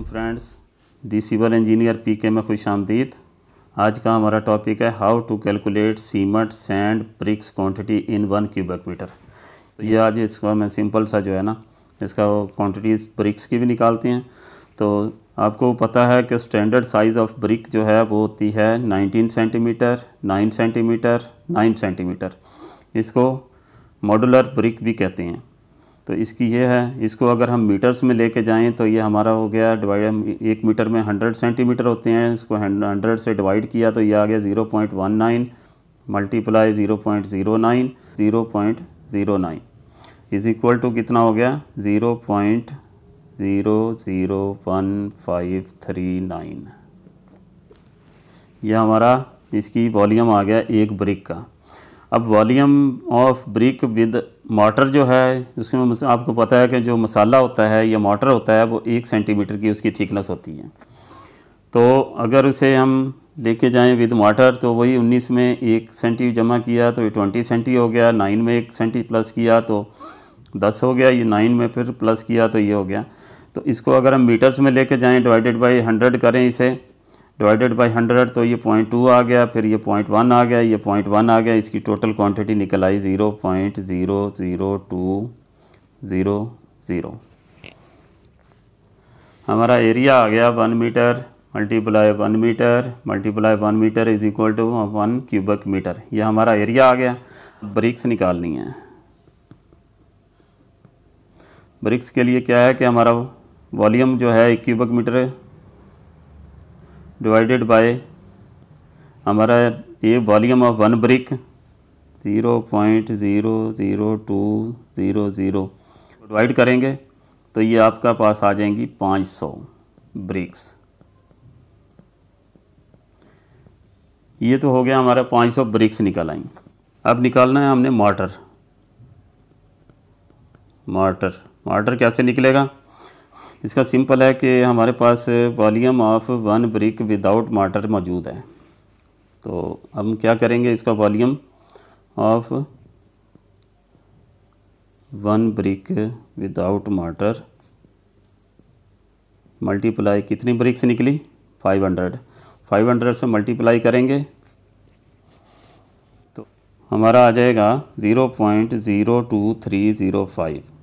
वालेकुम friends the civil engineer P K में खुश आमदीद आज का हमारा टॉपिक है how to calculate cement sand bricks quantity in one cubic metre तो ये आज इसका मैं सिंपल सा जो है ना इसका वो ब्रिक्स की भी निकालते हैं तो आपको पता है कि स्टैंडर्ड साइज़ ऑफ ब्रिक जो है वो होती है nineteen centimetre nine centimetre nine centimetre इसको मॉडुलर ब्रिक भी कहते हैं तो इसकी ये है इसको अगर हम मीटर्स में लेके जाएं तो ये हमारा हो गया डिवाइड एक मीटर में हंड्रेड सेंटीमीटर होते हैं इसको हंड्रेड से डिवाइड किया तो ये आ गया zero point one nine multiply zero point zero nine zero point zero nine is equal to कितना हो गया zero point zero zero one five three nine यह हमारा इसकी वॉलीम आ गया एक ब्रिक का अब volume of brick with mortar जो है उसमें आपको पता है कि जो मसाला होता है या मोटर होता है वो एक सेंटीमीटर की उसकी थिकनेस होती है तो अगर उसे हम लेके जाएं विद मोटर तो वही 19 में एक सेंटी जमा किया तो ये 20 सेंटी हो गया 9 में एक सेंटी प्लस किया तो 10 हो गया ये 9 में फिर प्लस किया तो ये हो गया तो इसको अगर हम मीटर्स में लेके जाएं डिवाइडेड बाय 100 करें इसे डिवाइडेड बाई हंड्रेड तो ये पॉइंट टू आ गया फिर ये पॉइंट वन आ गया ये पॉइंट वन आ गया इसकी टोटल क्वांटिटी निकल आई zero point zero zero two zero zero हमारा एरिया आ गया one metre multiply one metre multiply one metre is equal to one cubic metre ये हमारा एरिया आ गया ब्रिक्स निकालनी है ब्रिक्स के लिए क्या है कि हमारा वॉल्यूम जो है एक क्यूबिक मीटर डिवाइडेड बाय हमारा ये volume of one brick zero point zero zero two zero zero divide करेंगे तो ये आपका पास आ जाएंगी पाँच सौ ब्रिक्स ये तो हो गया हमारा पाँच सौ ब्रिक्स निकल आई अब निकालना है हमने मार्टर मार्टर मार्टर कैसे निकलेगा इसका सिंपल है कि हमारे पास volume of one brick without mortar मौजूद है तो हम क्या करेंगे इसका volume of one brick without mortar multiply कितनी ब्रिक्स निकली 500 500 से मल्टीप्लाई करेंगे तो हमारा आ जाएगा zero point zero two three zero five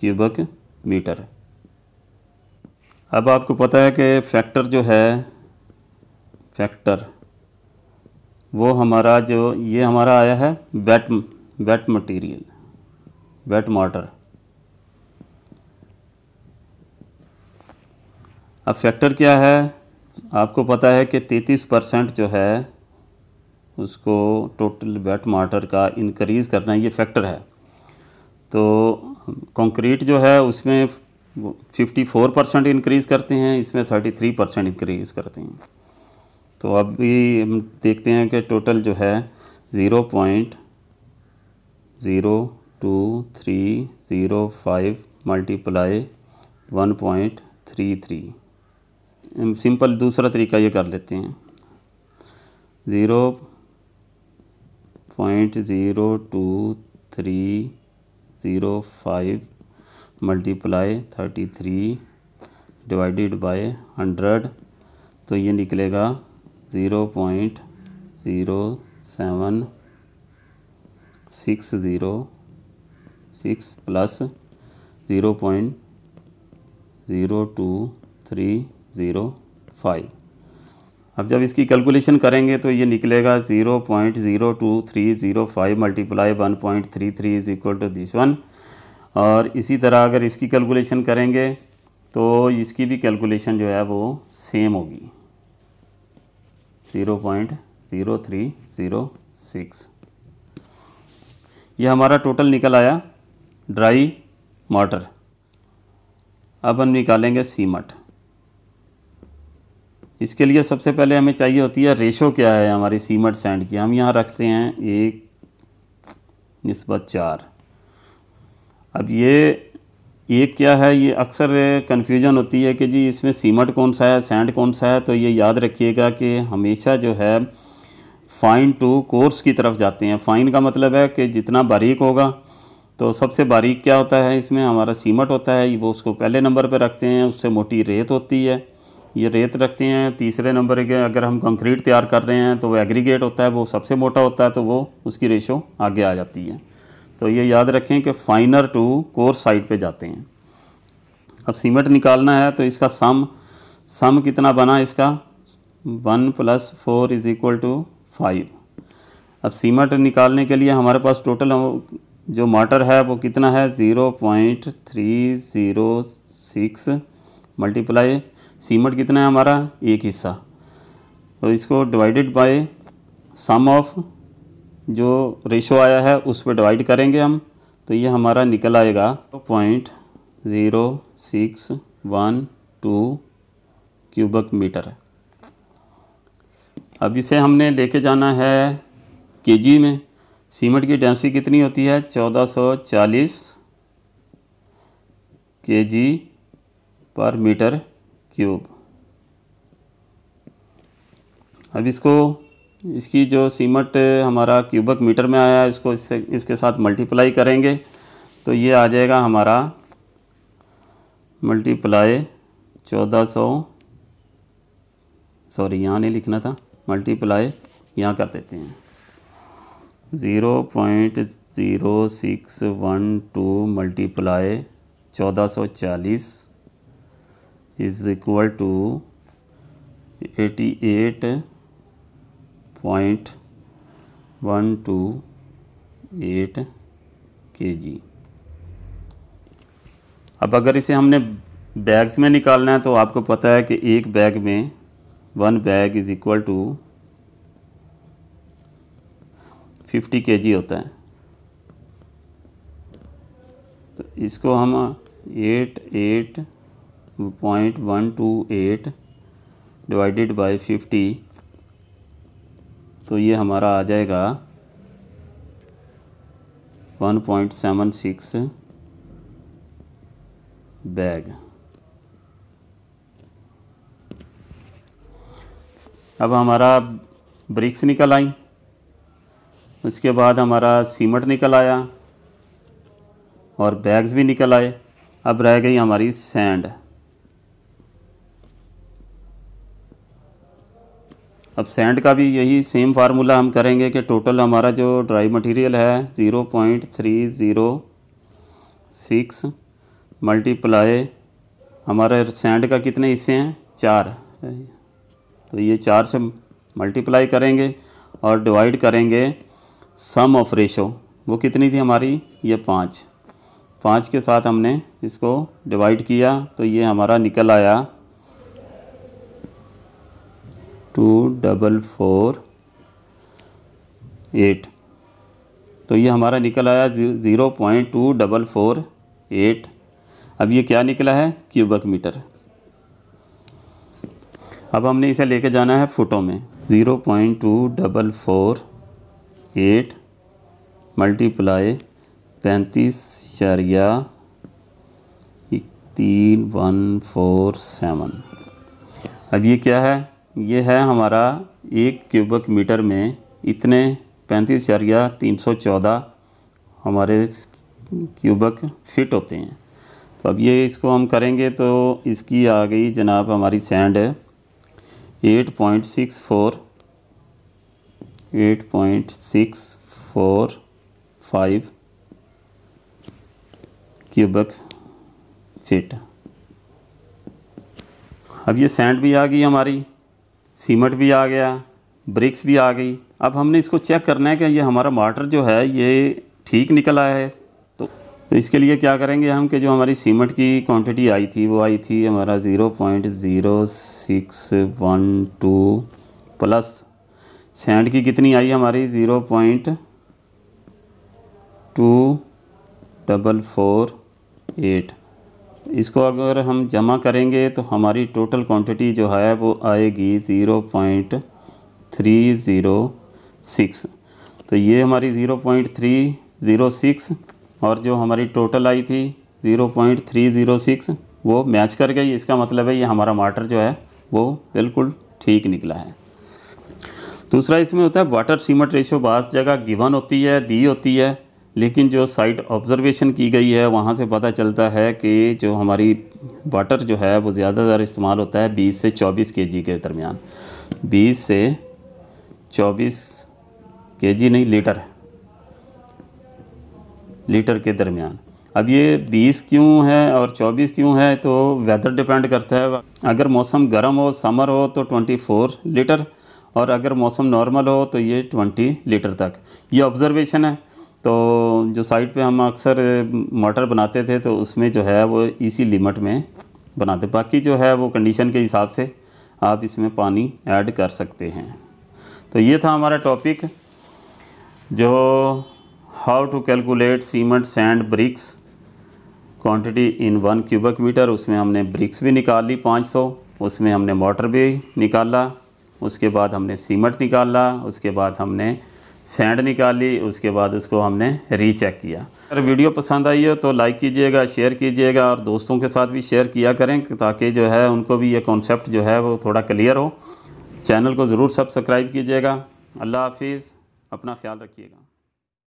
cubic metre अब आपको पता है कि फैक्टर जो है फैक्टर वो हमारा जो ये हमारा आया है wet wet material wet mortar अब फैक्टर क्या है आपको पता है कि 33 परसेंट जो है उसको टोटल वेट मॉटर का इंक्रीज़ करना ये फैक्टर है तो कंक्रीट जो है उसमें 54 परसेंट इंक्रीज़ करते हैं इसमें 33 परसेंट इंक्रीज़ करते हैं तो अब भी हम देखते हैं कि टोटल जो है zero point zero two three zero five multiply one point three three simple दूसरा तरीका ये कर लेते हैं zero point zero two three zero five multiply thirty three divided by hundred तो ये निकलेगा zero point zero seven six zero six plus zero point zero two three zero five अब जब इसकी कैलकुलेशन करेंगे तो ये निकलेगा zero point zero two three zero five multiply one point three three is equal to this one और इसी तरह अगर इसकी कैलकुलेशन करेंगे तो इसकी भी कैलकुलेशन जो है वो सेम होगी zero point zero three zero six ये हमारा टोटल निकल आया ड्राई मॉटर अब हम निकालेंगे सीमट इसके लिए सबसे पहले हमें चाहिए होती है रेशो क्या है हमारी सीमेंट सैंड की हम यहाँ रखते हैं एक नस्बत चार अब ये एक क्या है ये अक्सर कन्फ्यूजन होती है कि जी इसमें सीमेंट कौन सा है सैंड कौन सा है तो ये याद रखिएगा कि हमेशा जो है फ़ाइन टू कोर्स की तरफ जाते हैं फ़ाइन का मतलब है कि जितना बारीक होगा तो सबसे बारीक क्या होता है इसमें हमारा सीमट होता है वो उसको पहले नंबर पर रखते हैं उससे मोटी रेत होती है ये रेत रखते हैं तीसरे नंबर के अगर हम कंक्रीट तैयार कर रहे हैं तो वो एग्रीगेट होता है वो सबसे मोटा होता है तो वो उसकी रेशो आगे आ जाती है तो ये याद रखें कि फाइनर टू कोर साइड पे जाते हैं अब सीमेंट निकालना है तो इसका सम सम कितना बना इसका one plus four is equal to five अब सीमेंट निकालने के लिए हमारे पास टोटल जो मोटर है वो कितना है zero point three zero six multiply cement कितना है हमारा एक हिस्सा तो इसको डिवाइडेड बाय सम ऑफ जो रेशो आया है उस पर डिवाइड करेंगे हम तो ये हमारा निकल आएगा point zero six one two cubic metre अब इसे हमने लेके जाना है केजी में सीमेंट की डेंसिटी कितनी होती है चौदह सौ चालीस के पर मीटर क्यूब अब इसको इसकी जो सीमट हमारा क्यूबक मीटर में आया इसको इससे इसके साथ मल्टीप्लाई करेंगे तो ये आ जाएगा हमारा मल्टीप्लाई चौदह सौ सॉरी यहाँ नहीं लिखना था मल्टीप्लाई यहाँ कर देते हैं zero point zero six one two multiply चौदह सौ चालीस is equal to eighty eight point one two eight के अब अगर इसे हमने बैग्स में निकालना है तो आपको पता है कि एक बैग में one bag is equal to fifty K G होता है तो इसको हम eight eight point one two eight divided by fifty तो ये हमारा आ जाएगा one point seven six bag अब हमारा ब्रिक्स निकल आई उसके बाद हमारा सीमट निकल आया और बैग्स भी निकल आए अब रह गई हमारी सैंड अब सैंड का भी यही सेम फार्मूला हम करेंगे कि टोटल हमारा जो ड्राई मटेरियल है zero point three zero six multiply हमारे सैंड का कितने हिस्से हैं चार तो ये चार से मल्टीप्लाई करेंगे और डिवाइड करेंगे सम ऑफ रेशो वो कितनी थी हमारी ये पाँच पाँच के साथ हमने इसको डिवाइड किया तो ये हमारा निकल आया टू डबल फोर एट तो ये हमारा निकल आया zero point two double four eight अब ये क्या निकला है क्यूबक मीटर अब हमने इसे लेके जाना है फुटों में zero point two double four eight multiply पैंतीस शरिया तीन वन फोर सेवन अब ये क्या है ये है हमारा एक क्यूबिक मीटर में इतने पैंतीस हजार या तीन सौ चौदह हमारे क्यूबक फिट होते हैं तो अब ये इसको हम करेंगे तो इसकी आ गई जनाब हमारी सैंड है eight point six four eight point six four five cubic feet अब ये सैंड भी आ गई हमारी सीमट भी आ गया ब्रिक्स भी आ गई अब हमने इसको चेक करना है कि ये हमारा मार्टर जो है ये ठीक निकला है तो इसके लिए क्या करेंगे हम कि जो हमारी सीमेंट की क्वांटिटी आई थी वो आई थी हमारा zero point zero six one two plus sand की कितनी आई हमारी zero point two double four eight इसको अगर हम जमा करेंगे तो हमारी टोटल क्वांटिटी जो है वो आएगी zero point three zero six तो ये हमारी zero point three zero six और जो हमारी टोटल आई थी zero point three zero six वो मैच कर गई इसका मतलब है ये हमारा माटर जो है वो बिल्कुल ठीक निकला है दूसरा इसमें होता है वाटर सीमेंट रेशो बास जगह गिवन होती है दी होती है लेकिन जो साइट ऑब्ज़रवेशन की गई है वहाँ से पता चलता है कि जो हमारी वाटर जो है वो ज़्यादातर इस्तेमाल होता है 20 से 24 के जी के दरमियान 20 से 24 के जी नहीं लीटर लीटर के दरमियान अब ये 20 क्यों है और 24 क्यों है तो वेदर डिपेंड करता है अगर मौसम गर्म हो समर हो तो 24 लीटर और अगर मौसम नॉर्मल हो तो ये 20 लीटर तक ये ऑब्ज़रवेशन है तो जो साइट पे हम अक्सर मोटर बनाते थे तो उसमें जो है वो इसी लिमिट में बनाते बाकी जो है वो कंडीशन के हिसाब से आप इसमें पानी ऐड कर सकते हैं तो ये था हमारा टॉपिक जो how to calculate cement sand bricks quantity in one cubic metre उसमें हमने ब्रिक्स भी निकाल ली 500 उसमें हमने मोटर भी निकाला उसके बाद हमने सीमेंट निकाला उसके बाद हमने सेंड निकाली उसके बाद उसको हमने रीचेक किया अगर वीडियो पसंद आई हो तो लाइक कीजिएगा शेयर कीजिएगा और दोस्तों के साथ भी शेयर किया करें ताकि जो है उनको भी ये कॉन्सेप्ट जो है वो थोड़ा क्लियर हो चैनल को ज़रूर सब्सक्राइब कीजिएगा अल्लाह हाफिज़ अपना ख्याल रखिएगा